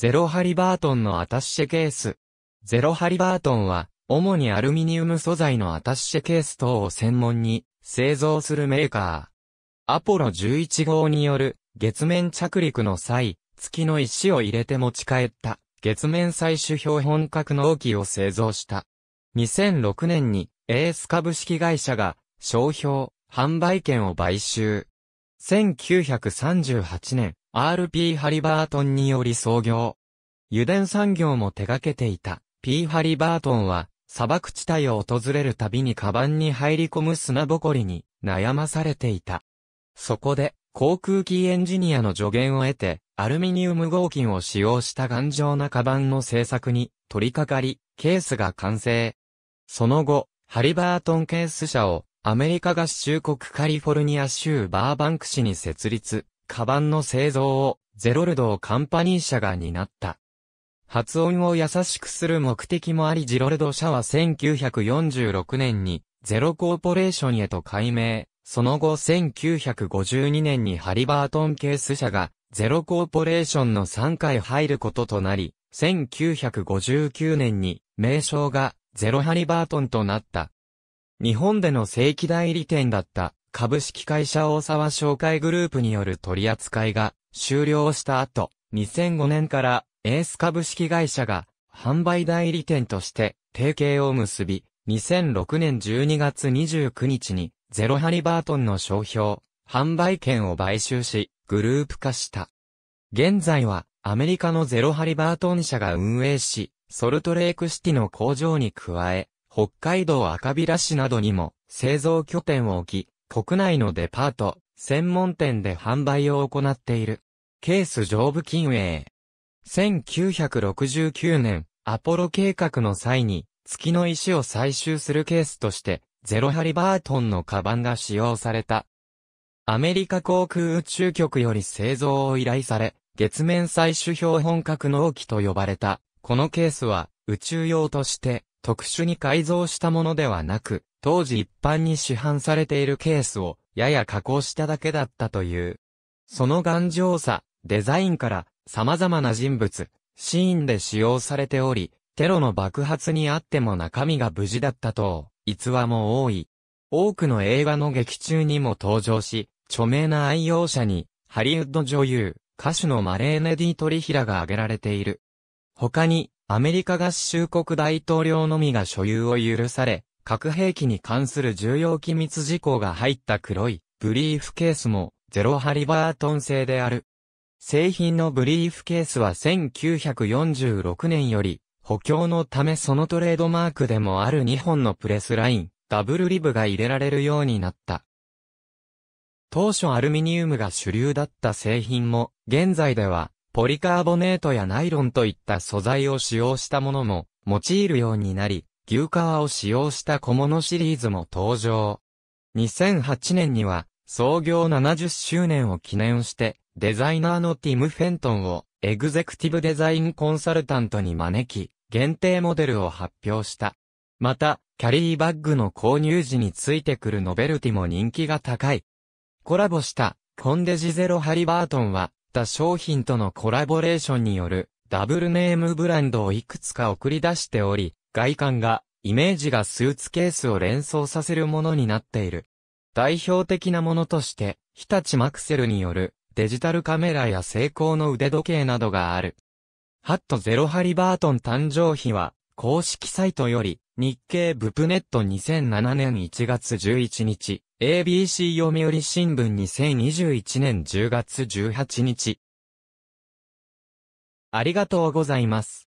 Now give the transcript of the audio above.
ゼロハリバートンのアタッシェケース。ゼロハリバートンは、主にアルミニウム素材のアタッシェケース等を専門に製造するメーカー。アポロ11号による月面着陸の際、月の石を入れて持ち帰った月面採取標本格納機を製造した。2006年にエース株式会社が商標、販売権を買収。1938年、R.P. ハリバートンにより創業。油田産業も手掛けていた P. ハリバートンは砂漠地帯を訪れるたびにカバンに入り込む砂ぼこりに悩まされていた。そこで航空機エンジニアの助言を得てアルミニウム合金を使用した頑丈なカバンの製作に取り掛かりケースが完成。その後、ハリバートンケース社をアメリカ合衆国カリフォルニア州バーバンク市に設立、カバンの製造をゼロルドーカンパニー社が担った。発音を優しくする目的もありジロルド社は1946年にゼロコーポレーションへと改名、その後1952年にハリバートンケース社がゼロコーポレーションの3回入ることとなり、1959年に名称がゼロハリバートンとなった。日本での正規代理店だった株式会社大沢商会グループによる取り扱いが終了した後、2005年からエース株式会社が販売代理店として提携を結び、2006年12月29日にゼロハリバートンの商標、販売権を買収し、グループ化した。現在はアメリカのゼロハリバートン社が運営し、ソルトレークシティの工場に加え、北海道赤平市などにも製造拠点を置き、国内のデパート、専門店で販売を行っている。ケース上部近営。1969年、アポロ計画の際に、月の石を採集するケースとして、ゼロハリバートンのカバンが使用された。アメリカ航空宇宙局より製造を依頼され、月面採取標本格納期と呼ばれた。このケースは、宇宙用として、特殊に改造したものではなく、当時一般に市販されているケースをやや加工しただけだったという。その頑丈さ、デザインから様々な人物、シーンで使用されており、テロの爆発にあっても中身が無事だったと、逸話も多い。多くの映画の劇中にも登場し、著名な愛用者に、ハリウッド女優、歌手のマレーネ・ディ・トリヒラが挙げられている。他に、アメリカ合衆国大統領のみが所有を許され、核兵器に関する重要機密事項が入った黒いブリーフケースもゼロハリバートン製である。製品のブリーフケースは1946年より補強のためそのトレードマークでもある2本のプレスライン、ダブルリブが入れられるようになった。当初アルミニウムが主流だった製品も、現在ではポリカーボネートやナイロンといった素材を使用したものも用いるようになり、牛革を使用した小物シリーズも登場。2008年には、創業70周年を記念して、デザイナーのティム・フェントンを、エグゼクティブデザインコンサルタントに招き、限定モデルを発表した。また、キャリーバッグの購入時についてくるノベルティも人気が高い。コラボした、コンデジゼロ・ハリバートンは、他商品とのコラボレーションによる、ダブルネームブランドをいくつか送り出しており、外観が、イメージがスーツケースを連想させるものになっている。代表的なものとして、日立マクセルによるデジタルカメラや成功の腕時計などがある。ハットゼロハリバートン誕生日は、公式サイトより、日経ブプネット2007年1月11日、ABC 読売新聞2021年10月18日。ありがとうございます。